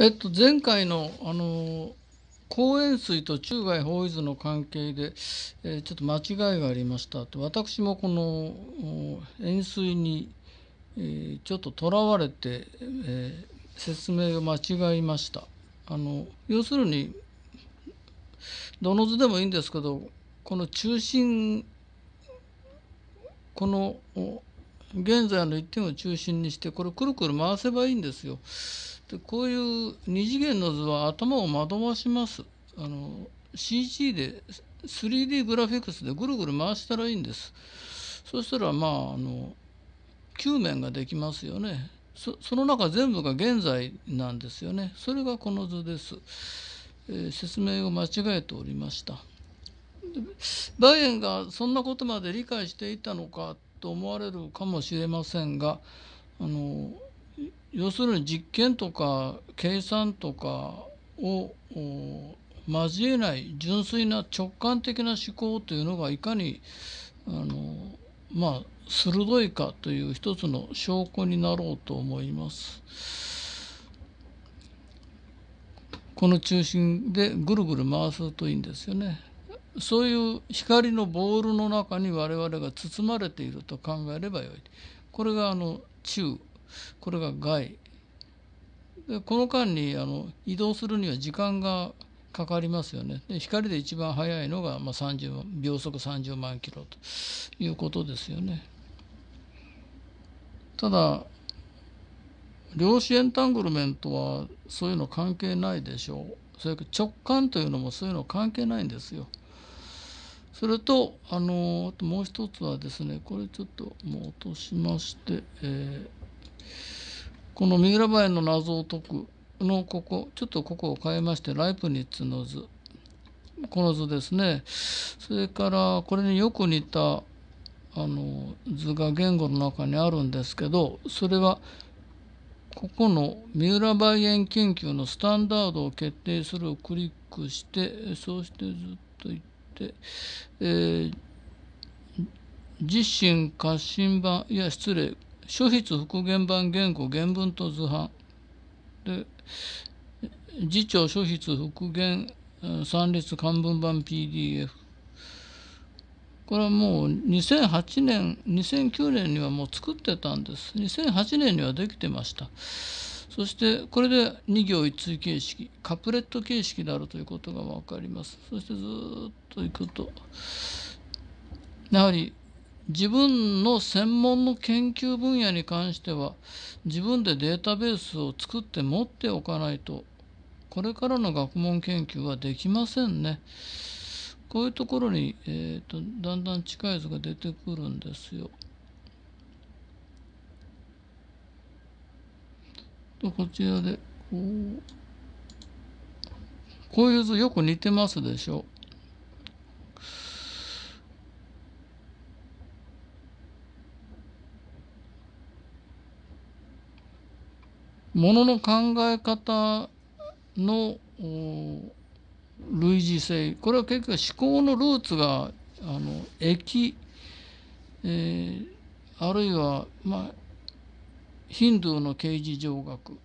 えっと、前回の、あの公園水と中外法伊図の関係で、えー、ちょっと間違いがありましたと私もこの円錐に、えー、ちょっととらわれて、えー、説明を間違いましたあの要するにどの図でもいいんですけどこの中心この現在の一点を中心にしてこれくるくる回せばいいんですよ。でこういう二次元の図は頭を惑わします。あの CG で 3D グラフィックスでぐるぐる回したらいいんです。そしたらまああの球面ができますよね。そその中全部が現在なんですよね。それがこの図です。えー、説明を間違えておりました。バイエンがそんなことまで理解していたのかと思われるかもしれませんがあの要するに実験とか計算とかを交えない純粋な直感的な思考というのがいかにあのまあ鋭いかという一つの証拠になろうと思います。この中心でぐるぐる回すといいんですよね。そういう光のボールの中に我々が包まれていると考えればよい。これがあの中、これが外。でこの間にあの移動するには時間がかかりますよね。で光で一番速いのが、まあ、30万秒速30万キロということですよね。ただ量子エンタングルメントはそういうの関係ないでしょう。それ直感というのもそういうの関係ないんですよ。それと、あのあともう一つはですね、これちょっともう落としまして、えー、この三浦バエの謎を解くのここ、ちょっとここを変えまして、ライプニッツの図、この図ですね。それから、これによく似た、あの図が言語の中にあるんですけど、それは、ここの三浦梅園研究のスタンダードを決定するをクリックして、そうしてずっと行って、で、えー、実心過信版、いや、失礼、書筆復元版言語、原文と図版。で、次長書筆復元三列漢文版 PDF。これはもう2008年、2009年にはもう作ってたんです。2008年にはできてました。そしてこれで2行一対形式カプレット形式であるということが分かりますそしてずっといくとやはり自分の専門の研究分野に関しては自分でデータベースを作って持っておかないとこれからの学問研究はできませんね。こういうところに、えーと、とだんだん近い図が出てくるんですよ。と、こちらで、こう、こういう図よく似てますでしょ。ものの考え方の類似性これは結局思考のルーツがあの駅、えー、あるいは、まあ、ヒンドゥーの刑事上学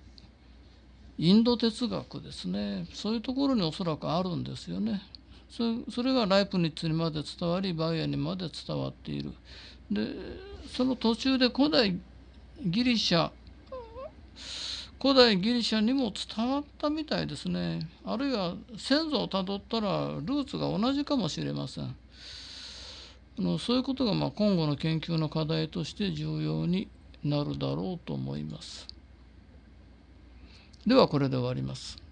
インド哲学ですねそういうところにおそらくあるんですよねそれがライプニッツにまで伝わりバイエにまで伝わっているでその途中で古代ギリシャ古代ギリシャにも伝わったみたいですねあるいは先祖をたどったらルーツが同じかもしれませんあのそういうことがま今後の研究の課題として重要になるだろうと思います。ではこれで終わります。